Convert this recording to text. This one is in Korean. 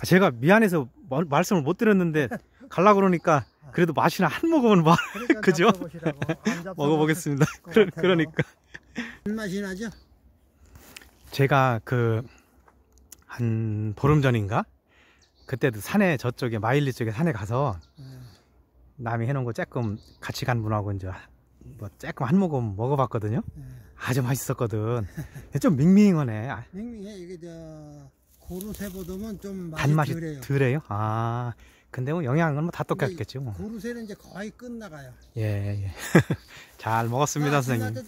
아, 제가 미안해서 마, 말씀을 못 드렸는데 갈라 그러니까 그래도 맛이나 한 모금은 말 그러니까 그죠? 먹어보겠습니다. 그러, 그러니까 맛이 나죠? 제가 그 한 보름 전인가 그때도 산에 저쪽에 마일리 쪽에 산에 가서 네. 남이 해놓은 거 조금 같이 간 분하고 이제 뭐 조금 한 모금 먹어봤거든요. 네. 아주 맛있었거든. 좀 밍밍하네. 아. 밍밍해 이게 저. 고르쇠보다는 좀 단맛이 덜해요. 덜해요? 아 근데 뭐 영양은 뭐 다 똑같겠죠. 뭐. 고르쇠는 이제 거의 끝나가요. 예, 예. 잘 먹었습니다, 선생님.